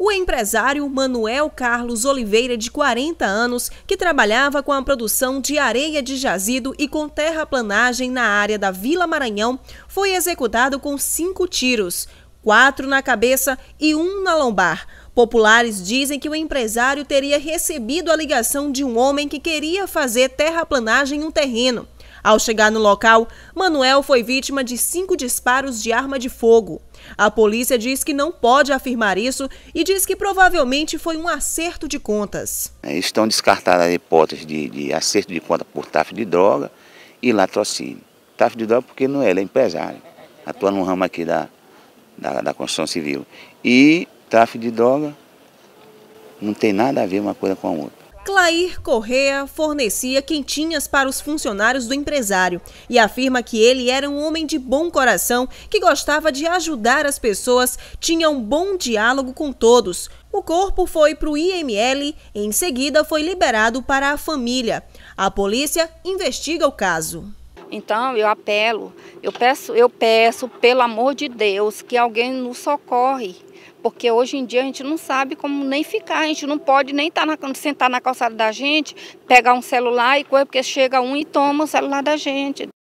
O empresário Manuel Carlos Oliveira, de 40 anos, que trabalhava com a produção de areia de jazido e com terraplanagem na área da Vila Maranhão, foi executado com cinco tiros, quatro na cabeça e um na lombar. Populares dizem que o empresário teria recebido a ligação de um homem que queria fazer terraplanagem em um terreno. Ao chegar no local, Manuel foi vítima de cinco disparos de arma de fogo. A polícia diz que não pode afirmar isso e diz que provavelmente foi um acerto de contas. É, estão descartadas a hipótese de, de acerto de conta por tráfico de droga e latrocínio. Tráfico de droga porque não é, ele é empresário, atua no ramo aqui da, da, da construção civil. E tráfico de droga não tem nada a ver uma coisa com a outra. Clair Correa fornecia quentinhas para os funcionários do empresário e afirma que ele era um homem de bom coração que gostava de ajudar as pessoas, tinha um bom diálogo com todos. O corpo foi para o IML e em seguida foi liberado para a família. A polícia investiga o caso. Então eu apelo, eu peço, eu peço pelo amor de Deus que alguém nos socorre, porque hoje em dia a gente não sabe como nem ficar, a gente não pode nem estar tá na, sentar na calçada da gente, pegar um celular e coisa, porque chega um e toma o celular da gente.